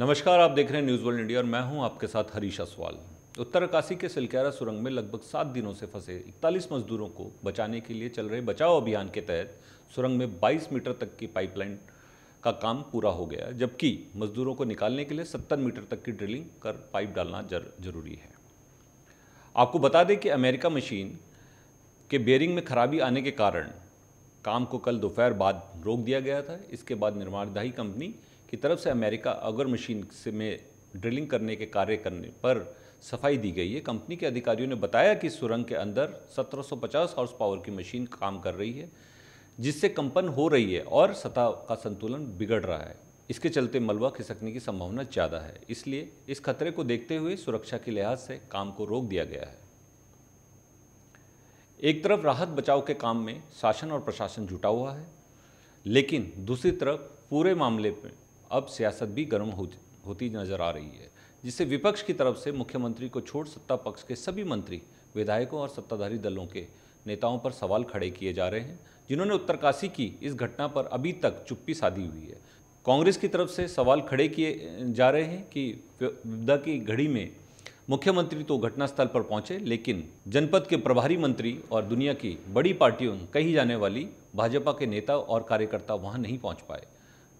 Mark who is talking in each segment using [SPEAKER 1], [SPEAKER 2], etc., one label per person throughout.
[SPEAKER 1] नमस्कार आप देख रहे हैं न्यूज़ वर्ल्ड इंडिया और मैं हूं आपके साथ हरीश असवाल उत्तरकाशी के सिलकैरा सुरंग में लगभग सात दिनों से फंसे इकतालीस मजदूरों को बचाने के लिए चल रहे बचाव अभियान के तहत सुरंग में 22 मीटर तक की पाइपलाइन का काम पूरा हो गया जबकि मजदूरों को निकालने के लिए सत्तर मीटर तक की ड्रिलिंग कर पाइप डालना जरूरी है आपको बता दें कि अमेरिका मशीन के बेयरिंग में खराबी आने के कारण काम को कल दोपहर बाद रोक दिया गया था इसके बाद निर्माणदाही कंपनी की तरफ से अमेरिका अगर मशीन से में ड्रिलिंग करने के कार्य करने पर सफाई दी गई है कंपनी के अधिकारियों ने बताया कि सुरंग के अंदर 1750 हॉर्स पावर की मशीन काम कर रही है जिससे कंपन हो रही है और सतह का संतुलन बिगड़ रहा है इसके चलते मलबा खिसकने की संभावना ज़्यादा है इसलिए इस खतरे को देखते हुए सुरक्षा के लिहाज से काम को रोक दिया गया है एक तरफ राहत बचाव के काम में शासन और प्रशासन जुटा हुआ है लेकिन दूसरी तरफ पूरे मामले में अब सियासत भी गर्म हो होती नजर आ रही है जिससे विपक्ष की तरफ से मुख्यमंत्री को छोड़ सत्ता पक्ष के सभी मंत्री विधायकों और सत्ताधारी दलों के नेताओं पर सवाल खड़े किए जा रहे हैं जिन्होंने उत्तरकाशी की इस घटना पर अभी तक चुप्पी साधी हुई है कांग्रेस की तरफ से सवाल खड़े किए जा रहे हैं कि विपदा की घड़ी में मुख्यमंत्री तो घटनास्थल पर पहुंचे लेकिन जनपद के प्रभारी मंत्री और दुनिया की बड़ी पार्टियों कही जाने वाली भाजपा के नेता और कार्यकर्ता वहां नहीं पहुंच पाए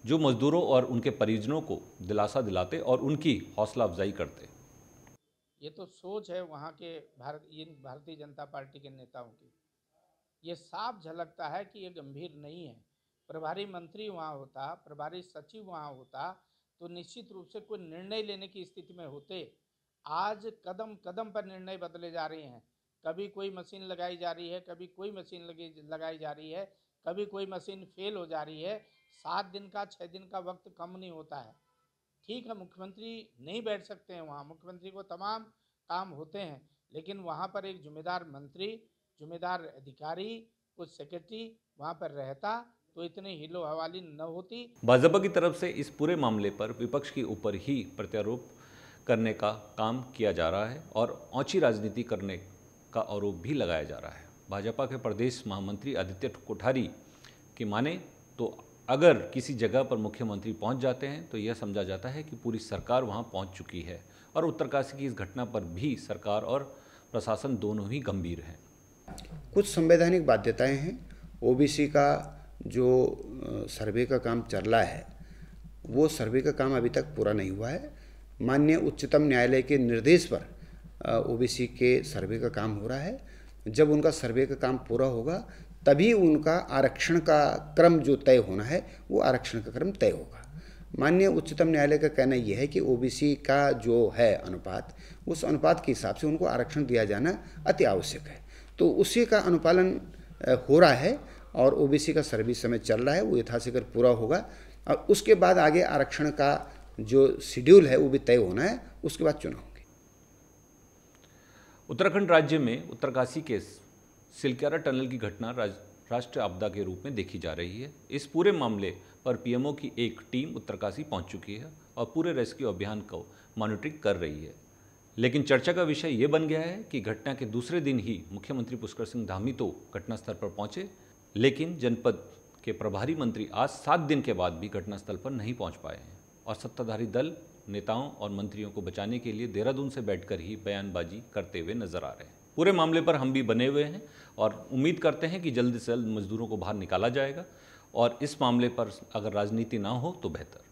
[SPEAKER 1] जो मज़दूरों और उनके परिजनों को दिलासा दिलाते और उनकी हौसला अफजाई करते
[SPEAKER 2] ये तो सोच है वहाँ के भारत इन भारतीय जनता पार्टी के नेताओं की ये साफ झलकता है कि ये गंभीर नहीं है प्रभारी मंत्री वहाँ होता प्रभारी सचिव वहाँ होता तो निश्चित रूप से कोई निर्णय लेने की स्थिति में होते आज कदम कदम पर निर्णय बदले जा रहे हैं कभी कोई मशीन लगाई जा रही है कभी कोई मशीन लगी लगाई जा रही है कभी कोई मशीन फेल हो जा रही है सात दिन का छः दिन का वक्त कम नहीं होता है ठीक है मुख्यमंत्री नहीं बैठ सकते हैं वहाँ मुख्यमंत्री को तमाम काम होते हैं लेकिन वहाँ पर एक जिम्मेदार मंत्री जिम्मेदार अधिकारी कुछ सेक्रेटरी वहाँ पर रहता तो इतने हिलो हवाली न होती
[SPEAKER 1] भाजपा की तरफ से इस पूरे मामले पर विपक्ष के ऊपर ही प्रत्यारोप करने का काम किया जा रहा है और औची राजनीति करने का आरोप भी लगाया जा रहा है भाजपा के प्रदेश महामंत्री आदित्य कोठारी की माने तो अगर किसी जगह पर मुख्यमंत्री पहुंच जाते हैं तो यह समझा जाता है कि पूरी सरकार वहां पहुंच चुकी है और उत्तरकाशी की इस घटना पर भी सरकार और प्रशासन दोनों ही गंभीर हैं
[SPEAKER 3] कुछ संवैधानिक बाध्यताएं हैं ओबीसी का जो सर्वे का काम चल रहा है वो सर्वे का काम अभी तक पूरा नहीं हुआ है माननीय उच्चतम न्यायालय के निर्देश पर ओबीसी के सर्वे का काम हो रहा है जब उनका सर्वे का काम पूरा होगा तभी उनका आरक्षण का क्रम जो तय होना है वो आरक्षण का क्रम तय होगा माननीय उच्चतम न्यायालय का कहना यह है कि ओबीसी का जो है अनुपात उस अनुपात के हिसाब से उनको आरक्षण दिया जाना अति आवश्यक है तो उसी का अनुपालन हो रहा है और ओबीसी का सर्विस समय चल रहा है वो यथाशीघ्र पूरा होगा और उसके बाद आगे आरक्षण का जो शेड्यूल है वो भी तय होना है उसके बाद चुनाव होंगे
[SPEAKER 1] उत्तराखंड राज्य में उत्तरकाशी के सिलक्यारा टनल की घटना राज, राष्ट्रीय आपदा के रूप में देखी जा रही है इस पूरे मामले पर पीएमओ की एक टीम उत्तरकाशी पहुंच चुकी है और पूरे रेस्क्यू अभियान को मॉनिटरिंग कर रही है लेकिन चर्चा का विषय ये बन गया है कि घटना के दूसरे दिन ही मुख्यमंत्री पुष्कर सिंह धामी तो घटनास्थल पर पहुंचे लेकिन जनपद के प्रभारी मंत्री आज सात दिन के बाद भी घटनास्थल पर नहीं पहुंच पाए हैं और सत्ताधारी दल नेताओं और मंत्रियों को बचाने के लिए देहरादून से बैठकर ही बयानबाजी करते हुए नजर आ रहे हैं पूरे मामले पर हम भी बने हुए हैं और उम्मीद करते हैं कि जल्द से जल्द मजदूरों को बाहर निकाला जाएगा और इस मामले पर अगर राजनीति ना हो तो बेहतर